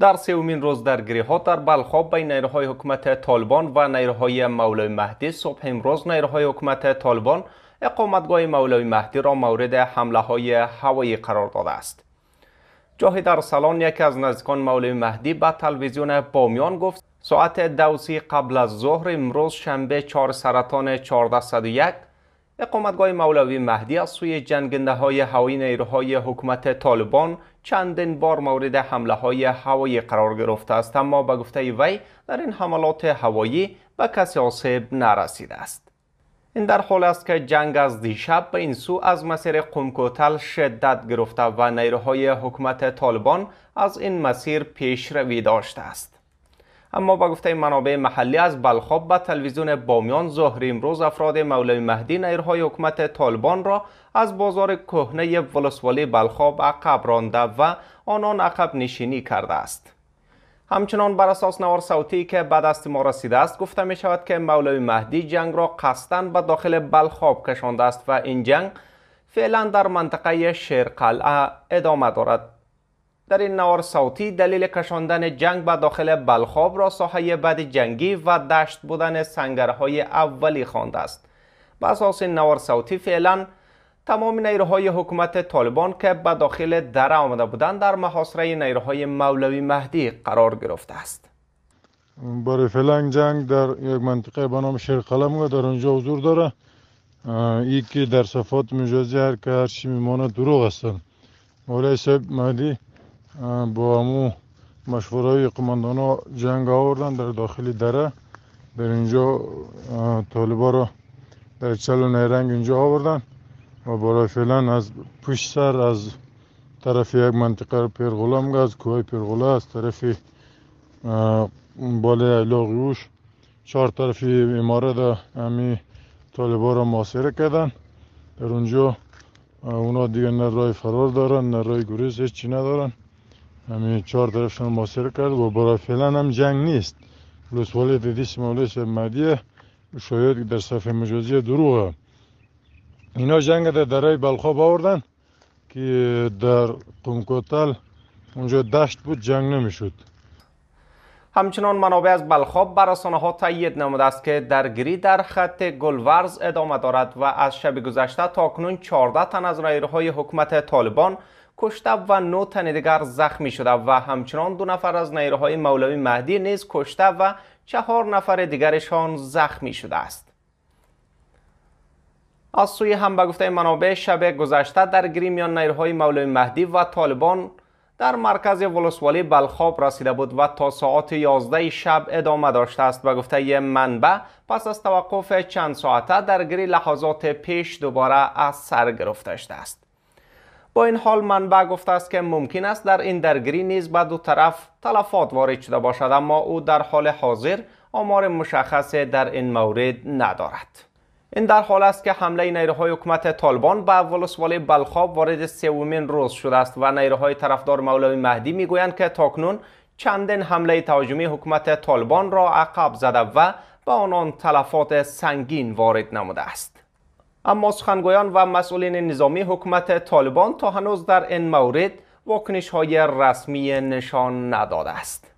در سومین روز در در بلخاب بین نیروهای حکومت طالبان و نیروهای مولوی مهدی صبح امروز نیروهای حکمت طالبان اقامتگاه مولوی مهدی را مورد حمله های هوایی قرار داده است. در سالن یکی از نزدیکان مولوی مهدی به تلویزیون بامیان گفت ساعت دوسی قبل از ظهر امروز شنبه 4 سرطان 1401 اقامتگاه مولوی مهدی از سوی جنگنده های هوایی نیروهای حکومت طالبان چندین بار مورد حمله های هوایی قرار گرفته است اما به گفته وی در این حملات هوایی به کسی آسیب نرسیده است این در حال است که جنگ از دیشب به این سو از مسیر قمکوتل شدت گرفته و نیروهای حکومت طالبان از این مسیر پیشروی داشته است اما با گفته منابع محلی از بلخاب به تلویزیون بامیان ظهر امروز افراد مولوی مهدی نیرهای حکومت طالبان را از بازار کهنه ولسوالی بلخاب عقب رانده و آنان عقب نشینی کرده است همچنان بر اساس نوار صوتی که به دست ما رسیده است گفته می شود که مولوی مهدی جنگ را قصدن به داخل بلخاب کشانده است و این جنگ فعلا در منطقه شیرقلعه ادامه دارد در این نوار صوتی دلیل کشاندن جنگ به داخل بلخاب را ساحه بد جنگی و دشت بودن سنگرهای اولی خواند است به اساس این نوار صوتی فعلا تمام نیروهای حکومت طالبان که به داخل دره آمده بودند در محاصره نیروهای مولوی مهدی قرار گرفته است برای بله، فلنگ جنگ در یک منطقه به نام شیرقلم و در اونجا حضور داره ای که در صفات مجازی هر که هر چی میمانه دروغ هستند مولای صاحب مهدی با امو مشورای قماندان ها جنگ آوردن در داخلی دره در اینجا ها را در چل و نیرنگ اینجا آوردن و برای فعلا از پشت سر از طرف یک منطقه پیرغوله هم از کوه پیرغوله از طرف بالا یوش چهار طرفی اماره همی ها را محاصره کردن در اونجا اونا دیگه نه فرار دارن نه رای گریز هیچی ندارن یعنی چهار رو ماسر کرد و برای فعلا هم جنگ نیست پلیس دیدی دیس مدیه شاید در صفحه مجازی دروغه اینا جنگ در دره بلخا باوردن که در قمکوتل اونجا دشت بود جنگ نمیشد همچنان منابع از بلخاب بر ها تایید نموده است که درگیری در خط گلورز ادامه دارد و از شب گذشته تا کنون 14 تن از رایرهای حکمت طالبان کشته و نو تن دیگر زخمی شده و همچنان دو نفر از نیروهای مولوی مهدی نیز کشته و چهار نفر دیگرشان زخمی شده است از سوی هم به گفته منابع شب گذشته درگیری میان نیروهای مولوی مهدی و طالبان در مرکز ولسوالی بلخاب رسیده بود و تا ساعت 11 شب ادامه داشته است و گفته منبع پس از توقف چند ساعته گری لحظات پیش دوباره از سر گرفته شده است با این حال منبع گفته است که ممکن است در این درگیری نیز به دو طرف تلفات وارد شده باشد اما او در حال حاضر آمار مشخصی در این مورد ندارد این در حال است که حمله نیروهای حکومت طالبان به ولسوالی بلخاب وارد سومین روز شده است و نیروهای طرفدار مولوی مهدی میگویند که تاکنون چندین حمله تهاجمی حکومت طالبان را عقب زده و به آنان تلفات سنگین وارد نموده است اما سخنگویان و مسئولین نظامی حکومت طالبان تا هنوز در این مورد واکنش های رسمی نشان نداده است